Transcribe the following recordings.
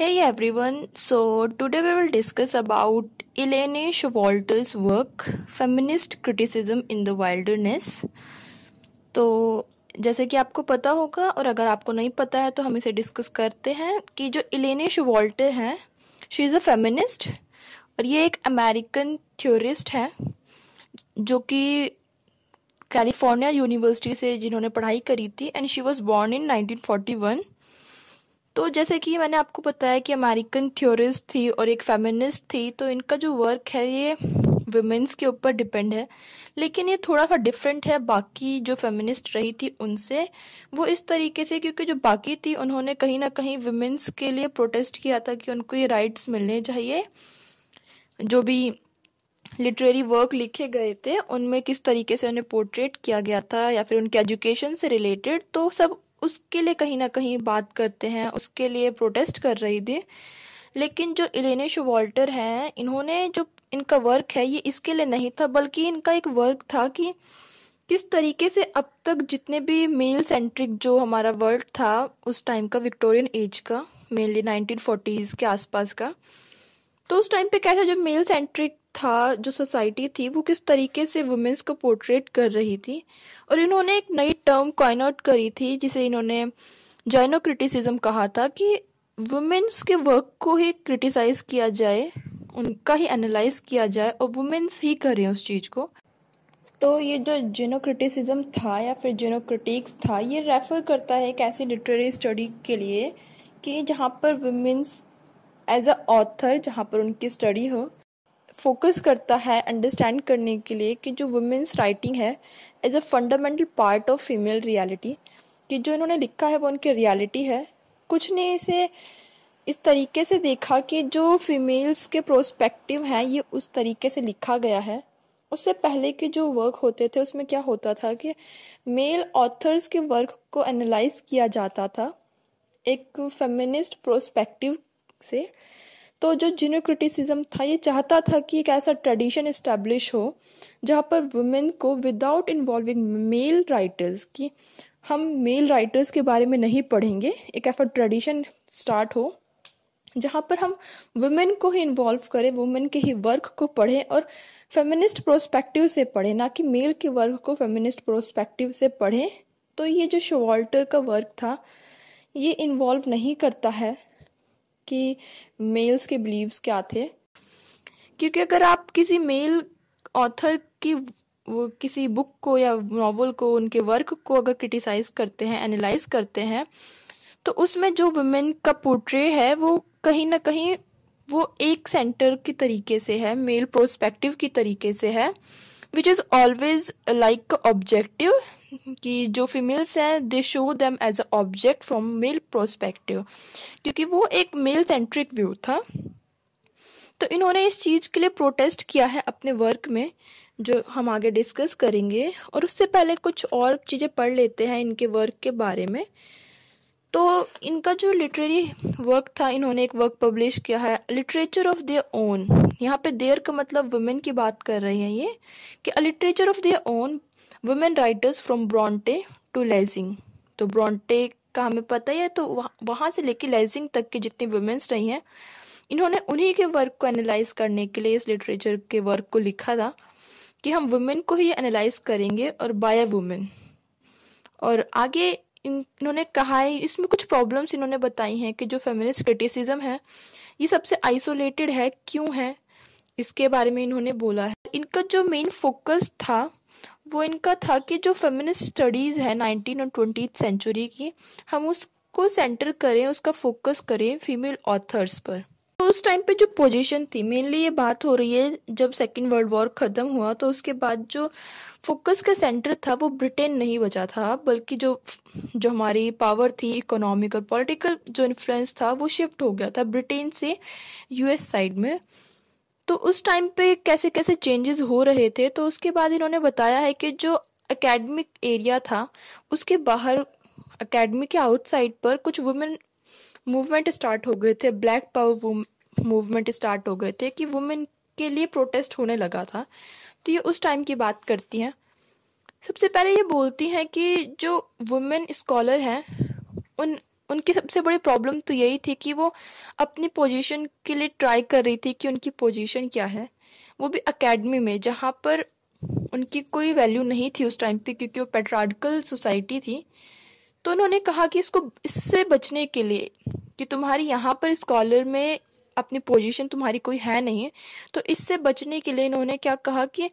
Hey everyone, so today we will discuss about Elaine Walter's work Feminist Criticism in the Wilderness. तो जैसे कि आपको पता होगा और अगर आपको नहीं पता है तो हम इसे डिस्कस करते हैं कि जो इलेने वॉल्टर हैं शी इज़ अ फेमिनिस्ट और ये एक अमेरिकन थ्योरिस्ट हैं जो कि कैलिफोर्निया यूनिवर्सिटी से जिन्होंने पढ़ाई करी थी and she was born in 1941 तो जैसे कि मैंने आपको बताया कि अमेरिकन थ्योरिस्ट थी और एक फेमिनिस्ट थी तो इनका जो वर्क है ये वुमेंस के ऊपर डिपेंड है लेकिन ये थोड़ा सा डिफरेंट है बाकी जो फेमिनिस्ट रही थी उनसे वो इस तरीके से क्योंकि जो बाकी थी उन्होंने कहीं ना कहीं वुमेंस के लिए प्रोटेस्ट किया था कि उनको ये राइट्स मिलने चाहिए जो भी लिटरेरी वर्क लिखे गए थे उनमें किस तरीके से उन्हें पोर्ट्रेट किया गया था या फिर उनके एजुकेशन से रिलेटेड तो सब उसके लिए कहीं ना कहीं बात करते हैं उसके लिए प्रोटेस्ट कर रही थी लेकिन जो इलेने वॉल्टर हैं इन्होंने जो इनका वर्क है ये इसके लिए नहीं था बल्कि इनका एक वर्क था कि किस तरीके से अब तक जितने भी मेल सेंट्रिक जो हमारा वर्ल्ड था उस टाइम का विक्टोरियन एज का मेनली नाइनटीन फोर्टीज़ के आसपास का तो उस टाइम पे क्या था जो मेल सेंट्रिक था जो सोसाइटी थी वो किस तरीके से वुमेंस को पोर्ट्रेट कर रही थी और इन्होंने एक नई टर्म कॉइन आउट करी थी जिसे इन्होंने जाइनो क्रिटिसिज्म कहा था कि वुमेंस के वर्क को ही क्रिटिसाइज किया जाए उनका ही एनालाइज किया जाए और वुमेंस ही करें उस चीज़ को तो ये जो जिनोक्रिटिसिज्म था या फिर जेनोक्रिटिक्स था ये रेफ़र करता है एक ऐसी लिटरेरी स्टडी के लिए कि जहाँ पर वुमेंस एज अ ऑथर जहाँ पर उनकी स्टडी हो फोकस करता है अंडरस्टैंड करने के लिए कि जो वुमेंस राइटिंग है as a fundamental part of female reality कि जो इन्होंने लिखा है वो उनकी रियलिटी है कुछ ने इसे इस तरीके से देखा कि जो फीमेल्स के प्रोस्पेक्टिव हैं ये उस तरीके से लिखा गया है उससे पहले के जो वर्क होते थे उसमें क्या होता था कि मेल ऑथर्स के वर्क को एनालाइज किया जाता था एक फेमिनिस्ट प्रोस्पेक्टिव से तो जो जिनो क्रिटिसिज्म था ये चाहता था कि एक ऐसा ट्रेडिशन इस्टेब्लिश हो जहाँ पर वुमेन को विदाउट इन्वॉल्विंग मेल राइटर्स की हम मेल राइटर्स के बारे में नहीं पढ़ेंगे एक ऐसा ट्रेडिशन स्टार्ट हो जहाँ पर हम वुमेन को ही इन्वॉल्व करें वुमेन के ही वर्क को पढ़ें और फेमिनिस्ट प्रोस्पेक्टिव से पढ़ें ना कि मेल के वर्क को फेमिनिस्ट प्रोस्पेक्टिव से पढ़ें तो ये जो शोवाल्टर का वर्क था ये इन्वॉल्व नहीं करता है कि मेल्स के बिलीव्स क्या थे क्योंकि अगर आप किसी मेल ऑथर की वो किसी बुक को या नॉवल को उनके वर्क को अगर क्रिटिसाइज करते हैं एनालाइज करते हैं तो उसमें जो वुमेन का पोर्ट्रे है वो कहीं ना कहीं वो एक सेंटर की तरीके से है मेल प्रोस्पेक्टिव की तरीके से है which is always like objective कि जो फीमेल्स हैं they show them as a object from male prospective क्योंकि वो एक मेल सेंट्रिक व्यू था तो इन्होंने इस चीज़ के लिए प्रोटेस्ट किया है अपने वर्क में जो हम आगे डिस्कस करेंगे और उससे पहले कुछ और चीज़ें पढ़ लेते हैं इनके वर्क के बारे में तो इनका जो लिटरेरी वर्क था इन्होंने एक वर्क पब्लिश किया है लिटरेचर ऑफ देयर ओन यहाँ पे देयर का मतलब वुमेन की बात कर रही हैं ये कि a literature of their own women writers from Bronte to Lessing तो ब्रॉन्टे का हमें पता ही है तो वहाँ से लेके लेजिंग तक की जितनी वुमेंस रही हैं इन्होंने उन्हीं के वर्क को एनालाइज करने के लिए इस लिटरेचर के वर्क को लिखा था कि हम वुमेन को ही एनालाइज करेंगे और बाय वुमेन और आगे इन्होंने कहा है इसमें कुछ प्रॉब्लम्स इन्होंने बताई हैं कि जो फेमिनिस्ट क्रिटिसिज्म है ये सबसे आइसोलेटेड है क्यों है इसके बारे में इन्होंने बोला है इनका जो मेन फोकस था वो इनका था कि जो फेमिनिस्ट स्टडीज़ है नाइनटीन और ट्वेंटी सेंचुरी की हम उसको सेंटर करें उसका फोकस करें फीमेल ऑथर्स पर उस टाइम पे जो पोजीशन थी मेनली ये बात हो रही है जब सेकेंड वर्ल्ड वॉर ख़त्म हुआ तो उसके बाद जो फोकस का सेंटर था वो ब्रिटेन नहीं बचा था बल्कि जो जो हमारी पावर थी इकोनॉमिक और पॉलिटिकल जो इन्फ्लुएंस था वो शिफ्ट हो गया था ब्रिटेन से यूएस साइड में तो उस टाइम पे कैसे कैसे चेंजेस हो रहे थे तो उसके बाद इन्होंने बताया है कि जो एकेडमिक एरिया था उसके बाहर एकेडमी के आउटसाइड पर कुछ वुमेन मूवमेंट स्टार्ट हो गए थे ब्लैक पावर मूवमेंट स्टार्ट हो गए थे कि वुमेन के लिए प्रोटेस्ट होने लगा था तो ये उस टाइम की बात करती हैं सबसे पहले ये बोलती हैं कि जो वुमेन स्कॉलर हैं उन उनकी सबसे बड़ी प्रॉब्लम तो यही थी कि वो अपनी पोजीशन के लिए ट्राई कर रही थी कि उनकी पोजीशन क्या है वो भी एकेडमी में जहाँ पर उनकी कोई वैल्यू नहीं थी उस टाइम पे क्योंकि वो पेट्राडिकल सोसाइटी थी तो उन्होंने कहा कि इसको इससे बचने के लिए कि तुम्हारी यहाँ पर स्कॉलर में अपनी पोजीशन तुम्हारी कोई है नहीं है तो इससे बचने के लिए इन्होंने क्या कहा कि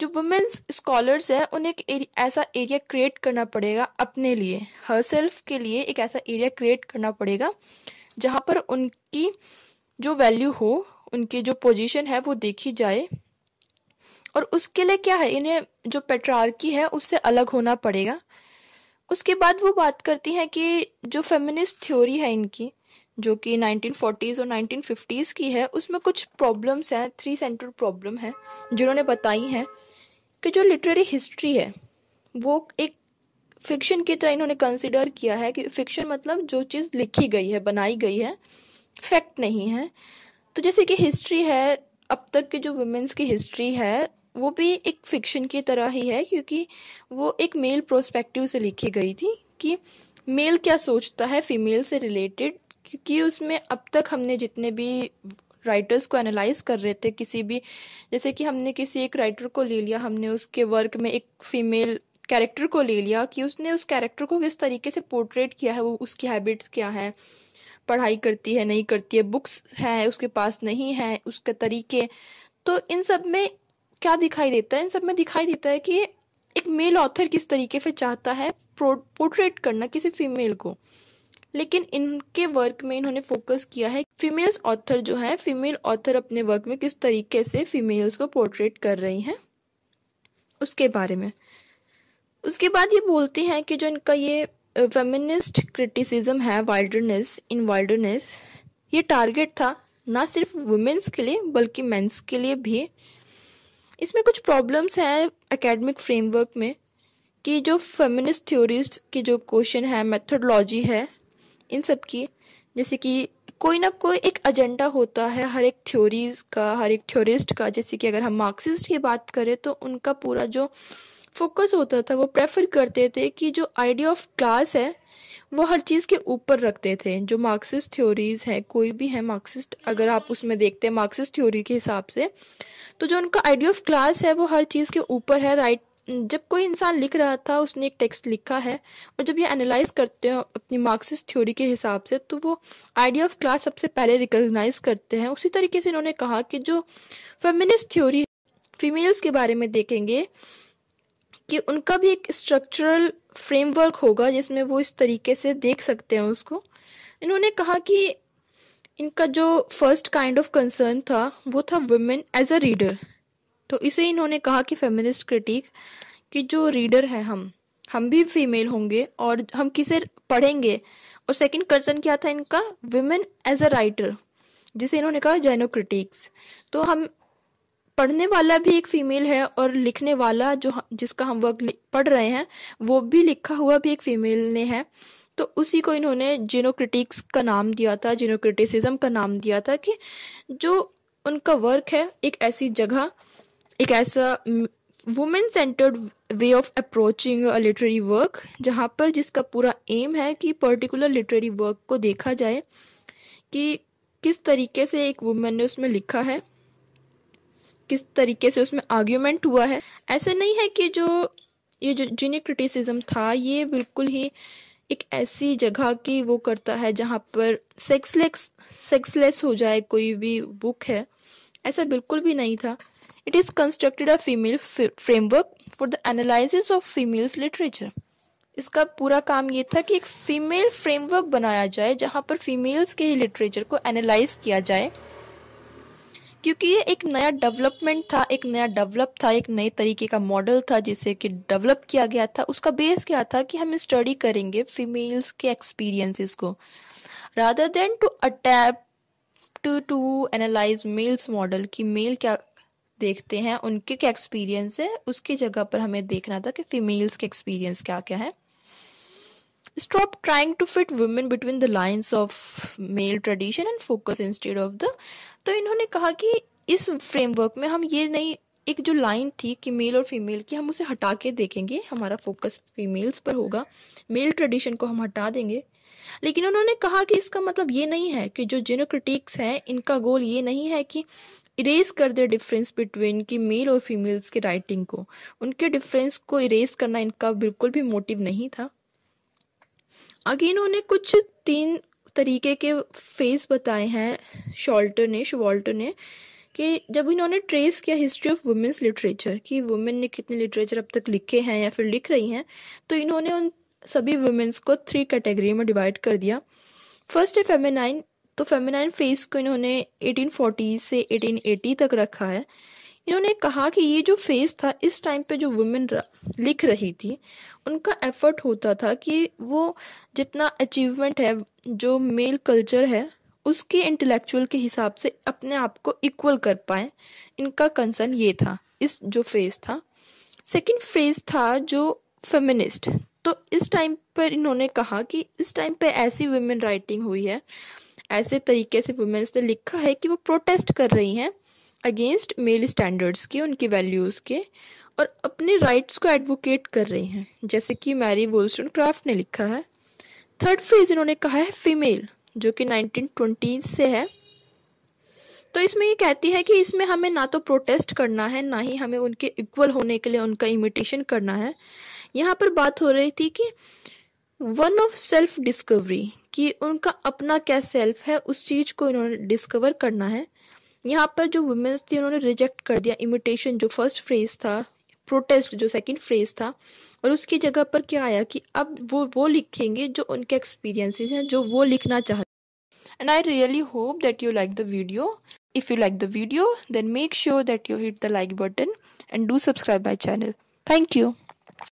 जो वुमेन्स स्कॉलर्स हैं उन्हें एक ऐसा एरिया क्रिएट करना पड़ेगा अपने लिए हर सेल्फ के लिए एक ऐसा एरिया क्रिएट करना पड़ेगा जहाँ पर उनकी जो वैल्यू हो उनकी जो पोजीशन है वो देखी जाए और उसके लिए क्या है इन्हें जो पेट्रार्की है उससे अलग होना पड़ेगा उसके बाद वो बात करती हैं कि जो फेमिनिस्ट थ्योरी है इनकी जो कि 1940s और 1950s की है उसमें कुछ प्रॉब्लम्स हैं थ्री सेंट्रल प्रॉब्लम हैं जिन्होंने बताई हैं कि जो लिटरेरी हिस्ट्री है वो एक फिक्शन की तरह इन्होंने कंसिडर किया है कि फिक्शन मतलब जो चीज़ लिखी गई है बनाई गई है फैक्ट नहीं है तो जैसे कि हिस्ट्री है अब तक की जो वुमेंस की हिस्ट्री है वो भी एक फिक्शन की तरह ही है क्योंकि वो एक मेल प्रोस्पेक्टिव से लिखी गई थी कि मेल क्या सोचता है फीमेल से रिलेटेड क्योंकि उसमें अब तक हमने जितने भी राइटर्स को एनालाइज कर रहे थे किसी भी जैसे कि हमने किसी एक राइटर को ले लिया हमने उसके वर्क में एक फीमेल कैरेक्टर को ले लिया कि उसने उस कैरेक्टर को किस तरीके से पोर्ट्रेट किया है वो उसकी हैबिट्स क्या हैं पढ़ाई करती है नहीं करती है बुक्स हैं उसके पास नहीं है उसके तरीके तो इन सब में क्या दिखाई देता है इन सब में दिखाई देता है कि एक मेल ऑथर किस तरीके से चाहता है पोर्ट्रेट करना किसी फीमेल को लेकिन इनके वर्क में इन्होंने फोकस किया है फीमेल्स ऑथर जो है फीमेल ऑथर अपने वर्क में किस तरीके से फीमेल्स को पोर्ट्रेट कर रही हैं उसके बारे में उसके बाद ये बोलते हैं कि जो इनका ये फेमिनिस्ट क्रिटिसिज्म है वाइल्डनेस इन वाइल्डनेस ये टारगेट था ना सिर्फ वुमेन्स के लिए बल्कि मेंस के लिए भी इसमें कुछ प्रॉब्लम्स हैं एकेडमिक फ्रेमवर्क में कि जो फेमिनिस्ट थ्योरिस्ट की जो क्वेश्चन है मेथोडोलॉजी है इन सब की जैसे कि कोई ना कोई एक एजेंडा होता है हर एक थ्योरीज का हर एक थ्योरिस्ट का जैसे कि अगर हम मार्क्सिस्ट की बात करें तो उनका पूरा जो फोकस होता था वो प्रेफर करते थे कि जो आइडिया ऑफ क्लास है वो हर चीज़ के ऊपर रखते थे जो मार्क्सिस्ट थ्योरीज है कोई भी है मार्क्सिस्ट अगर आप उसमें देखते हैं मार्क्सिस्ट थ्योरी के हिसाब से तो जो उनका आइडिया ऑफ क्लास है वो हर चीज़ के ऊपर है राइट जब कोई इंसान लिख रहा था उसने एक टेक्स्ट लिखा है और जब ये एनालाइज करते हैं अपनी मार्क्सिस्ट थ्योरी के हिसाब से तो वो आइडिया ऑफ क्लास सबसे पहले रिकॉग्नाइज करते हैं उसी तरीके से इन्होंने कहा कि जो फेमिनिस्ट थ्योरी फीमेल्स के बारे में देखेंगे कि उनका भी एक स्ट्रक्चरल फ्रेमवर्क होगा जिसमें वो इस तरीके से देख सकते हैं उसको इन्होंने कहा कि इनका जो फर्स्ट काइंड ऑफ कंसर्न था वो था वुमेन एज अ रीडर तो इसे इन्होंने कहा कि फेमिनिस्ट क्रिटिक कि जो रीडर है हम हम भी फीमेल होंगे और हम किसे पढ़ेंगे और सेकंड कर्जन क्या था इनका वुमेन एज अ राइटर जिसे इन्होंने कहा जैनो क्रिटिक्स तो हम पढ़ने वाला भी एक फीमेल है और लिखने वाला जो जिसका हम वर्क पढ़ रहे हैं वो भी लिखा हुआ भी एक फीमेल ने है तो उसी को इन्होंने क्रिटिक्स का नाम दिया था क्रिटिसिज्म का नाम दिया था कि जो उनका वर्क है एक ऐसी जगह एक ऐसा women centred way of approaching literary work जहाँ पर जिसका पूरा एम है कि पर्टिकुलर लिटरेरी वर्क को देखा जाए कि किस तरीके से एक वुमेन ने उसमें लिखा है किस तरीके से उसमें आर्ग्यूमेंट हुआ है ऐसा नहीं है कि जो ये जो जिन्हें क्रिटिसिज्म था ये बिल्कुल ही एक ऐसी जगह की वो करता है जहाँ पर सेक्सलेस सेक्सलेस हो जाए कोई भी बुक है ऐसा बिल्कुल भी नहीं था It is constructed a female framework for the analysis of females literature. इसका पूरा काम ये था कि एक फीमेल फ्रेमवर्क बनाया जाए जहाँ पर फीमेल्स के ही लिटरेचर को एनालाइज किया जाए क्योंकि ये एक नया डेवलपमेंट था एक नया डेवलप था एक नए तरीके का मॉडल था जिसे कि डेवलप किया गया था उसका बेस क्या था कि हम स्टडी करेंगे फीमेल्स के एक्सपीरियंसेस को rather than to attempt to analyse males model कि मेल क्या देखते हैं उनके क्या एक्सपीरियंस है उसकी जगह पर हमें देखना था कि फीमेल्स के एक्सपीरियंस क्या क्या है stop trying to fit women between the lines of male tradition and focus instead of the तो इन्होंने कहा कि इस फ्रेमवर्क में हम ये नहीं एक जो लाइन थी कि मेल और फीमेल की हम उसे हटा के देखेंगे हमारा फोकस फीमेल्स पर होगा मेल ट्रेडिशन को हम हटा देंगे लेकिन उन्होंने कहा कि इसका मतलब ये नहीं है कि जो जेनोक्रिटिक्स हैं इनका गोल ये नहीं है कि इरेज कर दे डिफरेंस बिटवीन की मेल और फीमेल्स की राइटिंग को उनके डिफरेंस को इरेज करना इनका बिल्कुल भी मोटिव नहीं था आगे इन्होंने कुछ तीन तरीके के फेस बताए हैं शॉल्टर ने शॉल्टर ने कि जब इन्होंने ट्रेस किया हिस्ट्री ऑफ वुमेन्स लिटरेचर कि वुमेन ने कितने लिटरेचर अब तक लिखे हैं या फिर लिख रही हैं तो इन्होंने उन सभी वुमेंस को थ्री कैटेगरी में डिवाइड कर दिया फर्स्ट है फेमेनाइन तो फेमेनाइन फेस को इन्होंने 1840 से 1880 तक रखा है इन्होंने कहा कि ये जो फेस था इस टाइम पे जो वुमेन लिख रही थी उनका एफर्ट होता था कि वो जितना अचीवमेंट है जो मेल कल्चर है उसके इंटेलेक्चुअल के हिसाब से अपने आप को इक्वल कर पाए इनका कंसर्न ये था इस जो फेज था सेकंड फेज था जो फेमिनिस्ट तो इस टाइम पर इन्होंने कहा कि इस टाइम पर ऐसी वुमेन राइटिंग हुई है ऐसे तरीके से वुमेन्स ने लिखा है कि वो प्रोटेस्ट कर रही हैं अगेंस्ट मेल स्टैंडर्ड्स के उनकी वैल्यूज़ के और अपने राइट्स को एडवोकेट कर रही हैं जैसे कि मैरी वोल्सन क्राफ्ट ने लिखा है थर्ड फ्रेज इन्होंने कहा है फीमेल जो कि नाइनटीन से है तो इसमें ये कहती है कि इसमें हमें ना तो प्रोटेस्ट करना है ना ही हमें उनके इक्वल होने के लिए उनका इमिटेशन करना है यहाँ पर बात हो रही थी कि वन ऑफ सेल्फ डिस्कवरी कि उनका अपना क्या सेल्फ है उस चीज़ को इन्होंने डिस्कवर करना है यहाँ पर जो वुमेंस थी उन्होंने रिजेक्ट कर दिया इमिटेशन जो फर्स्ट फ्रेज था प्रोटेस्ट जो सेकंड फ्रेज था और उसकी जगह पर क्या आया कि अब वो वो लिखेंगे जो उनके एक्सपीरियंसेस हैं जो वो लिखना चाहते and I really hope that you like the video if you like the video then make sure that you hit the like button and do subscribe my channel thank you